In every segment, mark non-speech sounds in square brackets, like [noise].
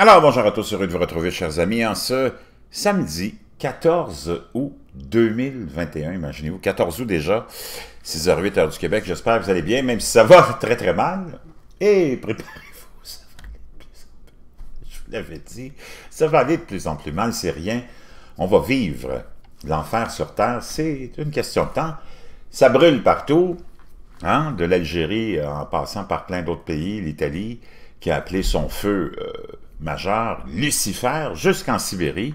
Alors, bonjour à tous, heureux de vous retrouver, chers amis, en ce samedi 14 août 2021. Imaginez-vous, 14 août déjà, 6h08 h du Québec. J'espère que vous allez bien, même si ça va très très mal. Et préparez-vous, ça va aller de plus en plus. Je vous l'avais dit, ça va aller de plus en plus mal, c'est rien. On va vivre l'enfer sur Terre, c'est une question de temps. Ça brûle partout, hein, de l'Algérie en passant par plein d'autres pays, l'Italie, qui a appelé son feu. Euh, majeur, Lucifer, jusqu'en Sibérie.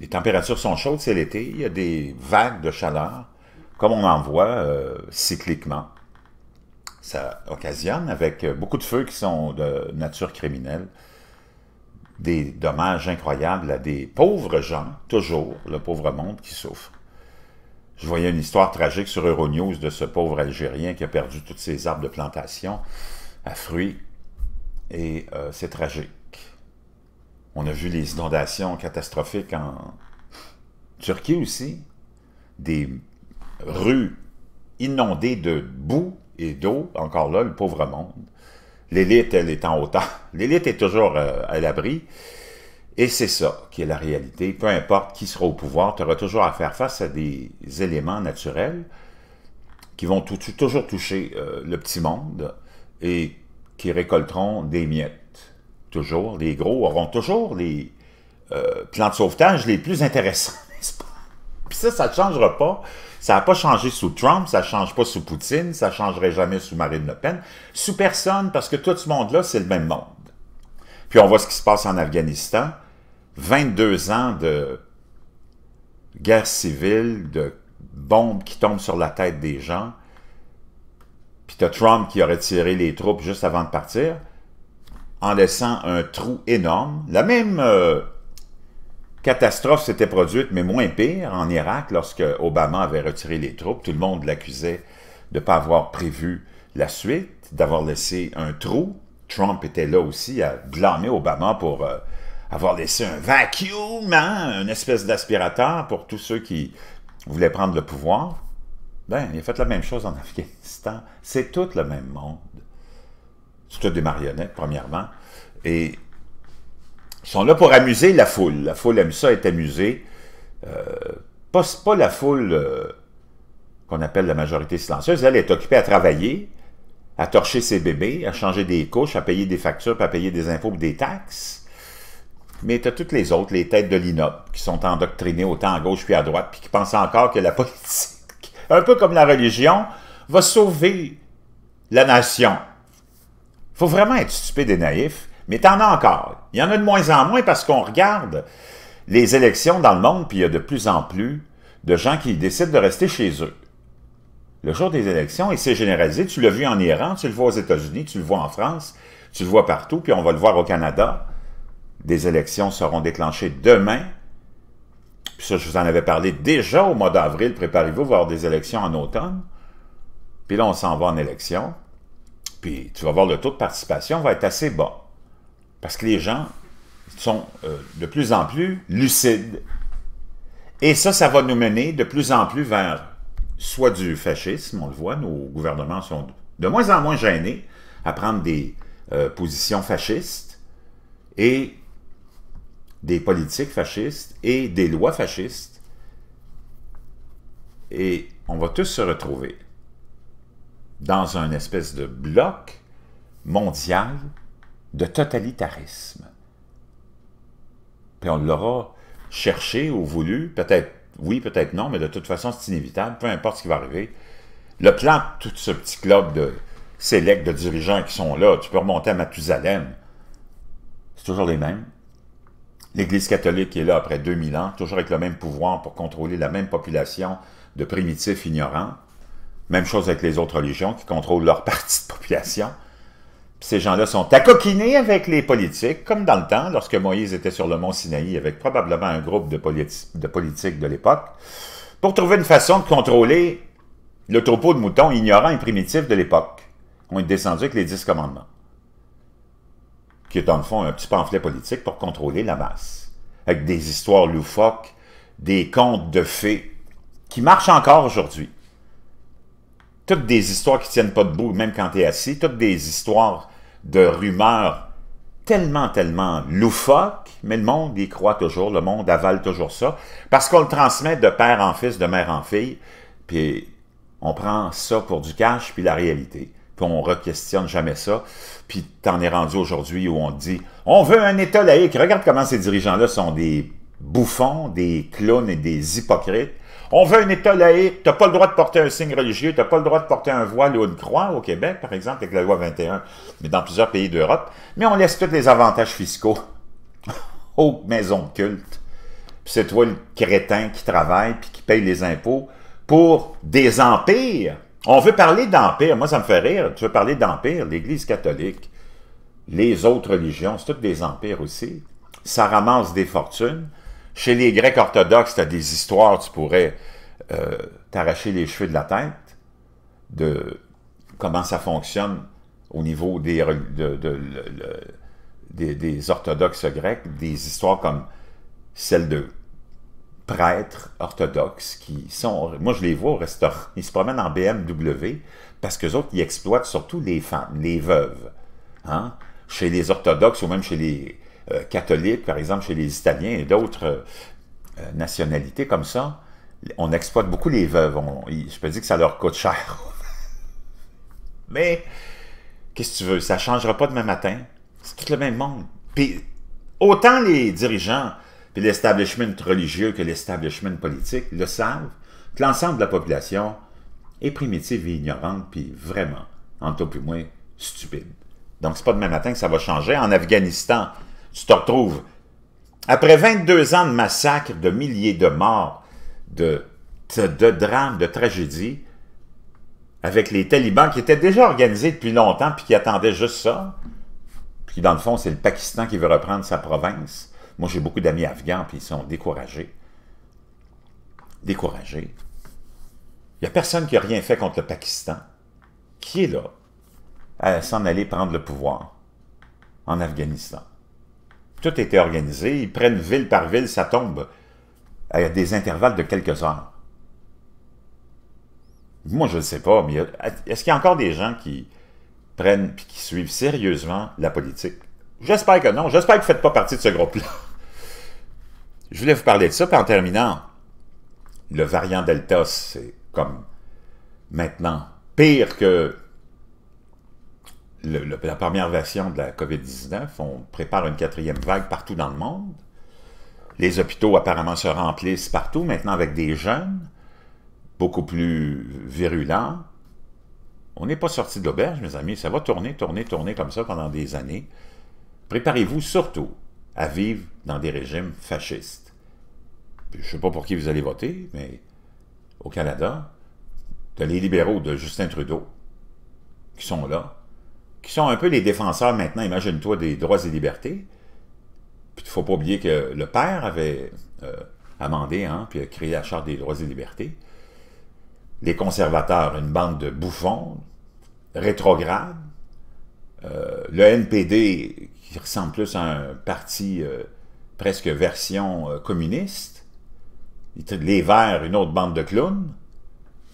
Les températures sont chaudes, c'est l'été, il y a des vagues de chaleur, comme on en voit euh, cycliquement. Ça occasionne, avec euh, beaucoup de feux qui sont de nature criminelle, des dommages incroyables à des pauvres gens, toujours le pauvre monde qui souffre. Je voyais une histoire tragique sur Euronews de ce pauvre Algérien qui a perdu toutes ses arbres de plantation à fruits et euh, c'est tragique. On a vu les inondations catastrophiques en Turquie aussi. Des rues inondées de boue et d'eau. Encore là, le pauvre monde. L'élite, elle est en hauteur. [laughs] L'élite est toujours euh, à l'abri. Et c'est ça qui est la réalité. Peu importe qui sera au pouvoir, tu auras toujours à faire face à des éléments naturels qui vont toujours toucher euh, le petit monde et qui récolteront des miettes. Toujours, les gros auront toujours les euh, plans de sauvetage les plus intéressants, [laughs] Puis ça, ça ne changera pas. Ça n'a pas changé sous Trump, ça ne change pas sous Poutine, ça ne changerait jamais sous Marine Le Pen, sous personne, parce que tout ce monde-là, c'est le même monde. Puis on voit ce qui se passe en Afghanistan. 22 ans de guerre civile, de bombes qui tombent sur la tête des gens, puis tu as Trump qui a retiré les troupes juste avant de partir, en laissant un trou énorme. La même euh, catastrophe s'était produite, mais moins pire, en Irak, lorsque Obama avait retiré les troupes. Tout le monde l'accusait de ne pas avoir prévu la suite, d'avoir laissé un trou. Trump était là aussi à blâmer Obama pour euh, avoir laissé un vacuum, hein, une espèce d'aspirateur pour tous ceux qui voulaient prendre le pouvoir. Ben, il a fait la même chose en [laughs] Afghanistan. C'est tout le même monde. C'est tout des marionnettes, premièrement. Et ils sont là pour amuser la foule. La foule aime ça, est amusée. Euh, pas, la foule euh, qu'on appelle la majorité silencieuse. Elle est occupée à travailler, à torcher ses bébés, à changer des couches, à payer des factures, à payer des impôts des taxes. Mais tu as toutes les autres, les têtes de l'INOP, qui sont endoctrinées autant à gauche puis à droite, puis qui pensent encore que la [laughs] politique un peu comme la religion, va sauver la nation. Il faut vraiment être stupide et naïf, mais en as encore. Il y en a de moins en moins parce qu'on regarde les élections dans le monde, puis il y a de plus en plus de gens qui décident de rester chez eux. Le jour des élections, il s'est généralisé, tu l'as vu en Iran, tu le vois aux États-Unis, tu le vois en France, tu le vois partout, puis on va le voir au Canada. Des élections seront déclenchées demain puis ça, je vous en avais parlé déjà au mois d'avril. Préparez-vous à avoir des élections en automne. Puis là, on s'en va en élection. Puis tu vas voir, le taux de participation va être assez bas. Parce que les gens sont euh, de plus en plus lucides. Et ça, ça va nous mener de plus en plus vers soit du fascisme, on le voit, nos gouvernements sont de moins en moins gênés à prendre des euh, positions fascistes, et des politiques fascistes et des lois fascistes. Et on va tous se retrouver dans un espèce de bloc mondial de totalitarisme. Puis on l'aura cherché ou voulu, peut-être oui, peut-être non, mais de toute façon, c'est inévitable, peu importe ce qui va arriver. Le plan de tout ce petit club de sélects de dirigeants qui sont là, tu peux remonter à Matusalem. c'est toujours les mêmes. L'Église catholique est là après 2000 ans, toujours avec le même pouvoir pour contrôler la même population de primitifs ignorants. Même chose avec les autres religions qui contrôlent leur [laughs] partie de population. ces gens-là sont accoquinés avec les politiques, comme dans le temps, lorsque Moïse était sur le mont Sinaï avec probablement un groupe de, de politiques de l'époque, pour trouver une façon de contrôler le troupeau de moutons ignorants et primitifs de l'époque. On est descendu avec les dix commandements qui est dans le fond un petit pamphlet politique pour contrôler la masse, avec des histoires loufoques, des contes de fées, qui marchent encore aujourd'hui. Toutes des histoires qui tiennent pas debout, même quand tu es assis, toutes des histoires de rumeurs tellement, tellement loufoques, mais le monde y croit toujours, le monde avale toujours ça, parce qu'on le transmet de père en fils, de mère en fille, puis on prend ça pour du cash, puis la réalité puis on re-questionne jamais ça. Puis t'en es rendu aujourd'hui où on dit « On veut un État laïque! » Regarde comment ces dirigeants-là sont des bouffons, des clowns et des hypocrites. « On veut un État laïque! T'as pas le droit de porter un signe religieux, t'as pas le droit de porter un voile ou une croix au Québec, par exemple, avec la loi 21, mais dans plusieurs pays d'Europe. Mais on laisse tous les avantages fiscaux [laughs] aux maisons de culte. Puis c'est toi le crétin qui travaille puis qui paye les impôts pour des empires on veut parler d'empire. Moi, ça me fait rire. Tu veux parler d'empire, l'Église catholique, les autres religions, c'est toutes des empires aussi. Ça ramasse des fortunes. Chez les Grecs orthodoxes, tu as des histoires, tu pourrais euh, t'arracher les cheveux de la tête, de comment ça fonctionne au niveau des, des, des orthodoxes grecs, des histoires comme celle de prêtres orthodoxes qui sont... Moi, je les vois au restaurant. Ils se promènent en BMW parce qu'eux autres, ils exploitent surtout les femmes, les veuves. Hein. Chez les orthodoxes ou même chez les euh, catholiques, par exemple, chez les Italiens et d'autres euh, euh, nationalités comme ça, on exploite beaucoup les veuves. je peux dire que ça leur coûte cher. [laughs] Mais, qu'est-ce que tu veux? Ça ne changera pas demain matin. C'est tout le même monde. Puis, autant les dirigeants puis l'establishment religieux que l'establishment politique le savent, que l'ensemble de la population est primitive et ignorante, puis vraiment, en tout plus moins, stupide. Donc, c'est pas demain matin que ça va changer. En Afghanistan, tu te retrouves, après 22 ans de massacres, de milliers de morts, de drames, de tragédies, avec les talibans qui étaient déjà organisés depuis longtemps, puis qui attendaient juste ça, puis dans le fond, c'est le Pakistan qui veut reprendre sa province, moi, j'ai beaucoup d'amis afghans, puis ils sont découragés. Découragés. Il n'y a personne qui a rien fait contre le Pakistan, qui est là, à s'en aller prendre le pouvoir en Afghanistan. Tout était organisé, ils prennent ville par ville, ça tombe à des intervalles de quelques heures. Moi, je ne sais pas, mais est-ce qu'il y a encore des gens qui prennent et qui suivent sérieusement la politique? J'espère que non. J'espère que vous ne faites pas partie de ce groupe-là. Je voulais vous parler de ça, puis en terminant, le variant Delta, c'est comme maintenant pire que la première version de la COVID-19. On prépare une quatrième vague partout dans le monde. Les hôpitaux apparemment se remplissent partout, maintenant avec des jeunes, beaucoup plus virulents. On n'est pas sorti de l'auberge, mes amis. Ça va tourner, tourner, tourner comme ça pendant des années. Préparez-vous surtout à vivre dans des régimes fascistes. je ne sais pas pour qui vous allez voter, mais au Canada, as les libéraux de Justin Trudeau qui sont là, qui sont un peu les défenseurs maintenant, imagine-toi, des droits et libertés. il ne faut pas oublier que le père avait euh, amendé, hein, puis a créé la Charte des droits et libertés. Les conservateurs, une bande de bouffons, rétrogrades. Euh, le NPD qui ressemble plus à un parti euh, presque version euh, communiste. Les Verts, une autre bande de clowns.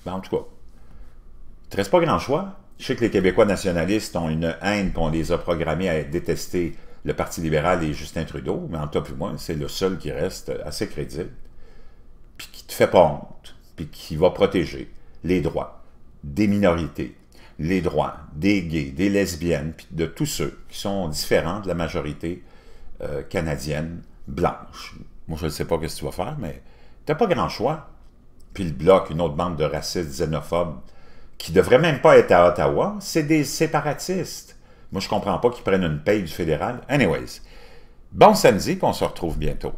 Ben, en tout cas, il ne te reste pas grand choix. Je sais que les Québécois nationalistes ont une haine qu'on les a programmés à détester le Parti libéral et Justin Trudeau, mais en tout cas, moi, c'est le seul qui reste assez crédible, puis qui te fait pas honte, puis qui va protéger les droits des minorités, les droits des gays, des lesbiennes, puis de tous ceux qui sont différents de la majorité euh, canadienne blanche. Moi, je ne sais pas ce que tu vas faire, mais tu n'as pas grand choix. Puis le Bloc, une autre bande de racistes xénophobes qui ne devraient même pas être à Ottawa, c'est des séparatistes. Moi, je comprends pas qu'ils prennent une paye du fédéral. Anyways, bon samedi, puis on se retrouve bientôt.